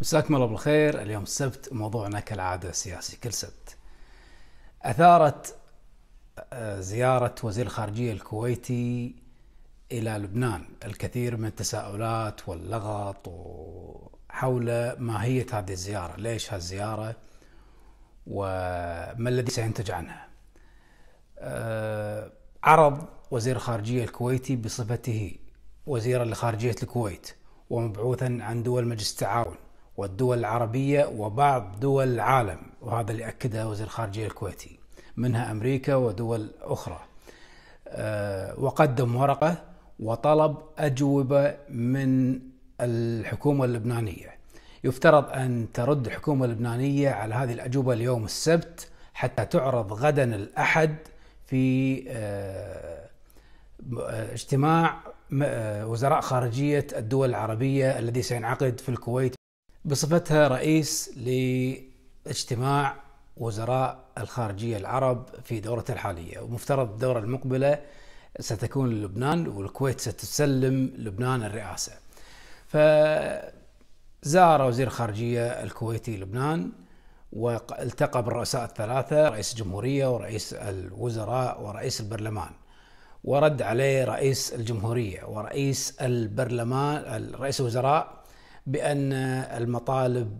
مساكم الله بالخير اليوم السبت موضوعنا كالعادة سياسي كل سبت أثارت آه، زيارة وزير الخارجية الكويتي إلى لبنان الكثير من التساؤلات واللغط حول ماهية هذه الزيارة ليش هالزيارة وما الذي سينتج عنها آه، عرض وزير الخارجية الكويتي بصفته وزيرا لخارجية الكويت ومبعوثا عن دول مجلس التعاون والدول العربية وبعض دول العالم وهذا اللي أكده وزير الخارجية الكويتي منها أمريكا ودول أخرى آه، وقدم ورقة وطلب أجوبة من الحكومة اللبنانية يفترض أن ترد الحكومة اللبنانية على هذه الأجوبة اليوم السبت حتى تعرض غدا الأحد في آه، اجتماع آه، وزراء خارجية الدول العربية الذي سينعقد في الكويت بصفتها رئيس لاجتماع وزراء الخارجية العرب في دورته الحالية ومفترض الدورة المقبلة ستكون لبنان والكويت ستسلم لبنان الرئاسة فزار وزير الخارجية الكويتي لبنان والتقى بالرؤساء الثلاثة رئيس الجمهورية ورئيس الوزراء ورئيس البرلمان ورد عليه رئيس الجمهورية ورئيس البرلمان رئيس الوزراء بان المطالب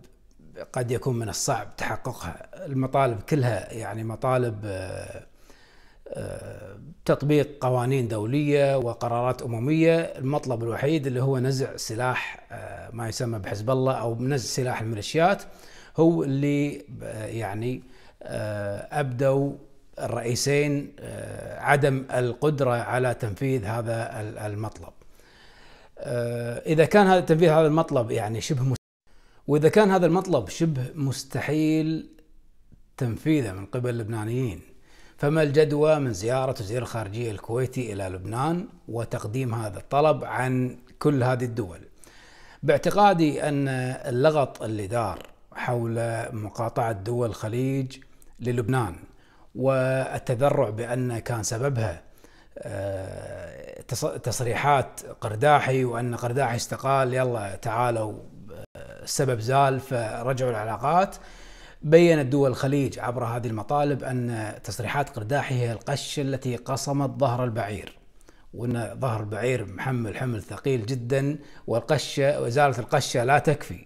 قد يكون من الصعب تحققها المطالب كلها يعني مطالب آه، آه، تطبيق قوانين دولية وقرارات أممية المطلب الوحيد اللي هو نزع سلاح آه، ما يسمى بحزب الله أو نزع سلاح الميليشيات هو اللي يعني أبدوا الرئيسين عدم القدرة على تنفيذ هذا المطلب آه، اذا كان هذا تنفيذ هذا المطلب يعني شبه واذا كان هذا المطلب شبه مستحيل تنفيذه من قبل اللبنانيين فما الجدوى من زيارة وزير الخارجية الكويتي إلى لبنان وتقديم هذا الطلب عن كل هذه الدول باعتقادي أن اللغط اللي دار حول مقاطعة دول الخليج للبنان والتذرع بأن كان سببها آه، تصريحات قرداحي وان قرداحي استقال يلا تعالوا السبب آه، زال فرجعوا العلاقات بينت دول الخليج عبر هذه المطالب ان تصريحات قرداحي هي القش التي قصمت ظهر البعير وان ظهر البعير محمل حمل ثقيل جدا والقشه وازاله القشه لا تكفي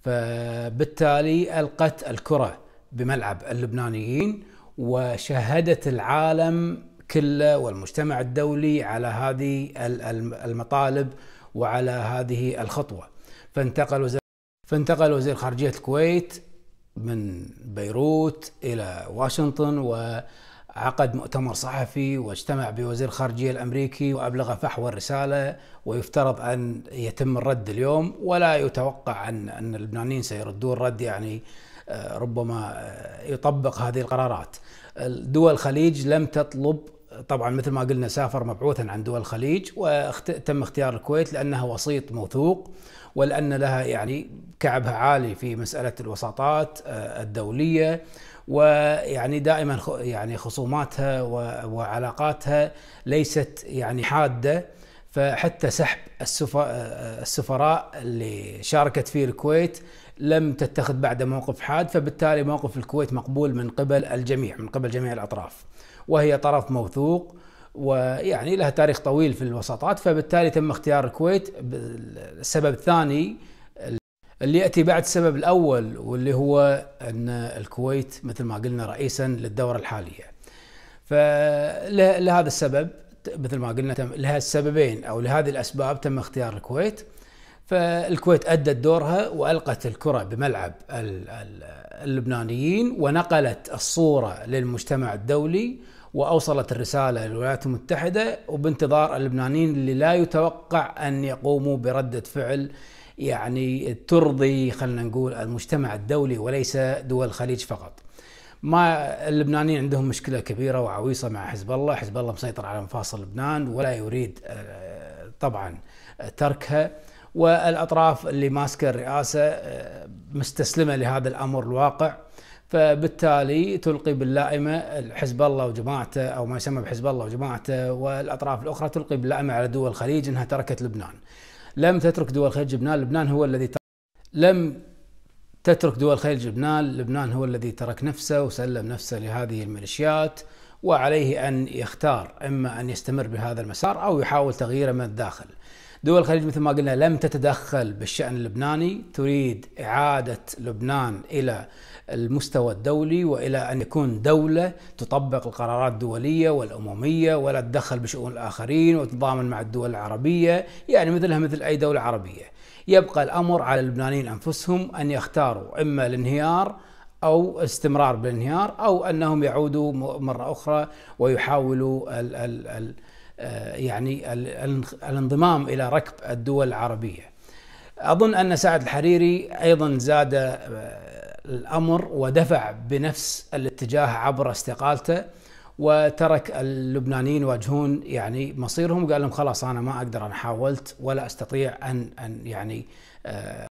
فبالتالي القت الكره بملعب اللبنانيين وشهدت العالم كله والمجتمع الدولي على هذه المطالب وعلى هذه الخطوه فانتقل وزير فانتقل وزير خارجيه الكويت من بيروت الى واشنطن و عقد مؤتمر صحفي واجتمع بوزير الخارجية الأمريكي وأبلغ فحوى الرسالة ويفترض أن يتم الرد اليوم ولا يتوقع أن أن اللبنانيين سيردون الرد يعني آه، ربما آه، يطبق هذه القرارات دول الخليج لم تطلب طبعا مثل ما قلنا سافر مبعوثا عن دول الخليج وتم اختيار الكويت لانها وسيط موثوق ولان لها يعني كعبها عالي في مساله الوساطات آه، الدوليه ويعني دائما يعني خصوماتها وعلاقاتها ليست يعني حاده فحتى سحب آه، السفراء اللي شاركت فيه الكويت لم تتخذ بعد موقف حاد فبالتالي موقف الكويت مقبول من قبل الجميع من قبل جميع الأطراف وهي طرف موثوق ويعني لها تاريخ طويل في الوساطات فبالتالي تم اختيار الكويت السبب الثاني اللي ياتي بعد السبب الاول واللي هو ان الكويت مثل ما قلنا رئيسا للدوره الحاليه. فلهذا السبب مثل ما قلنا لها السببين او لهذه الاسباب تم اختيار الكويت. فالكويت أدت دورها وألقت الكرة بملعب اللبنانيين ونقلت الصورة للمجتمع الدولي وأوصلت الرسالة للولايات المتحدة وبانتظار اللبنانيين اللي لا يتوقع أن يقوموا بردة فعل يعني ترضي خلينا نقول المجتمع الدولي وليس دول الخليج فقط ما اللبنانيين عندهم مشكلة كبيرة وعويصة مع حزب الله حزب الله مسيطر على مفاصل لبنان ولا يريد آه، طبعا آه، تركها والاطراف اللي ماسكه الرئاسه آه، مستسلمه لهذا الامر الواقع فبالتالي تلقي باللائمه حزب الله وجماعته او ما يسمى بحزب الله وجماعته والاطراف الاخرى تلقي باللائمه على دول الخليج انها تركت لبنان. لم تترك دول الخليج لبنان، لبنان هو الذي ترك لم تترك دول الخليج لبنان، لبنان هو الذي ترك نفسه وسلم نفسه لهذه الميليشيات وعليه أن يختار إما أن يستمر بهذا المسار أو يحاول تغييره من الداخل دول الخليج مثل ما قلنا لم تتدخل بالشأن اللبناني تريد إعادة لبنان إلى المستوى الدولي والى ان يكون دوله تطبق القرارات الدوليه والامميه ولا تدخل بشؤون الاخرين وتتضامن مع الدول العربيه، يعني مثلها مثل اي دوله عربيه. يبقى الامر على اللبنانيين انفسهم ان يختاروا اما الانهيار او استمرار بالانهيار او انهم يعودوا مره اخرى ويحاولوا الـ الـ الـ آه، يعني الـ الانضمام الى ركب الدول العربيه. اظن ان سعد الحريري ايضا زاد آه، الامر ودفع بنفس الاتجاه عبر استقالته وترك اللبنانيين يواجهون يعني مصيرهم وقال لهم خلاص انا ما اقدر انا حاولت ولا استطيع ان ان يعني آه،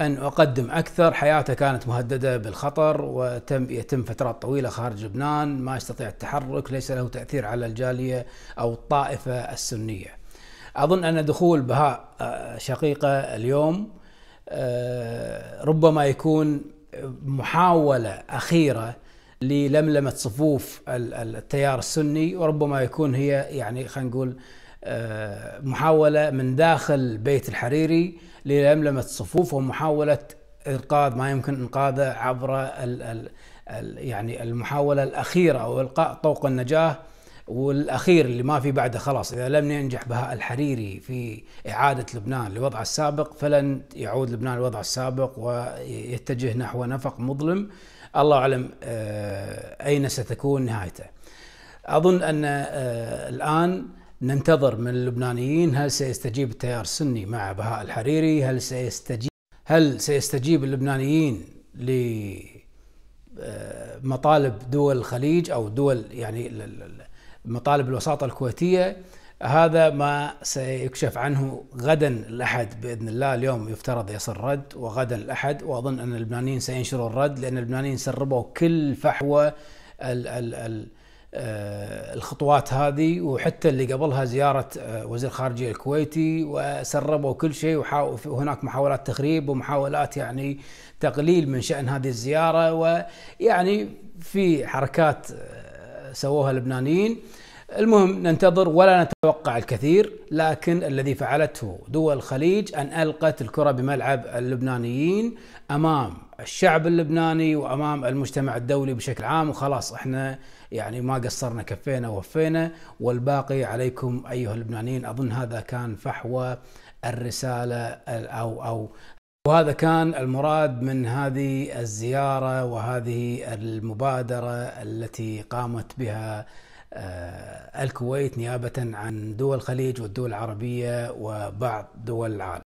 أن أقدم أكثر حياته كانت مهددة بالخطر وتم يتم فترات طويلة خارج لبنان ما يستطيع التحرك ليس له تأثير على الجالية أو الطائفة السنية أظن أن دخول بهاء آه، شقيقة اليوم آه، ربما يكون محاولة أخيرة للملمة صفوف التيار السني وربما يكون هي يعني خلينا نقول آه، محاولة من داخل بيت الحريري للملمة صفوف ومحاولة إنقاذ ما يمكن إنقاذه عبر الـ الـ الـ يعني المحاولة الأخيرة أو إلقاء طوق النجاة والأخير اللي ما في بعده خلاص إذا لم ينجح بهاء الحريري في إعادة لبنان لوضعه السابق فلن يعود لبنان لوضعه السابق ويتجه نحو نفق مظلم الله أعلم آه، أين ستكون نهايته أظن أن آه، الآن ننتظر من اللبنانيين هل سيستجيب التيار السني مع بهاء الحريري هل سيستجيب هل سيستجيب اللبنانيين لمطالب آه، دول الخليج او دول يعني مطالب الوساطه الكويتيه هذا ما سيكشف عنه غدا الاحد باذن الله اليوم يفترض يصل رد وغدا الاحد واظن ان اللبنانيين سينشروا الرد لان اللبنانيين سربوا كل فحوى ال ال ال آه، الخطوات هذه وحتى اللي قبلها زيارة آه، وزير خارجية الكويتي وسربوا كل شيء وهناك محاولات تخريب ومحاولات يعني تقليل من شأن هذه الزيارة ويعني في حركات آه، سووها اللبنانيين المهم ننتظر ولا نتوقع الكثير لكن الذي فعلته دول الخليج أن ألقت الكرة بملعب اللبنانيين أمام الشعب اللبناني وأمام المجتمع الدولي بشكل عام وخلاص احنا يعني ما قصرنا كفينا ووفينا والباقي عليكم أيها اللبنانيين أظن هذا كان فحوى الرسالة أو أو وهذا كان المراد من هذه الزيارة وهذه المبادرة التي قامت بها آه، الكويت نيابة عن دول الخليج والدول العربية وبعض دول العالم